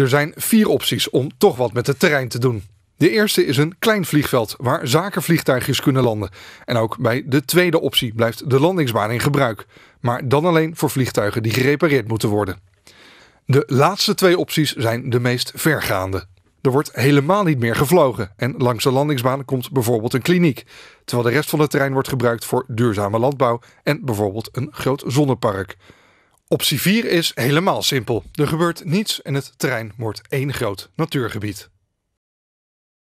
Er zijn vier opties om toch wat met het terrein te doen. De eerste is een klein vliegveld waar zakenvliegtuigjes kunnen landen. En ook bij de tweede optie blijft de landingsbaan in gebruik, maar dan alleen voor vliegtuigen die gerepareerd moeten worden. De laatste twee opties zijn de meest vergaande. Er wordt helemaal niet meer gevlogen en langs de landingsbaan komt bijvoorbeeld een kliniek, terwijl de rest van het terrein wordt gebruikt voor duurzame landbouw en bijvoorbeeld een groot zonnepark. Optie 4 is helemaal simpel. Er gebeurt niets en het terrein wordt één groot natuurgebied.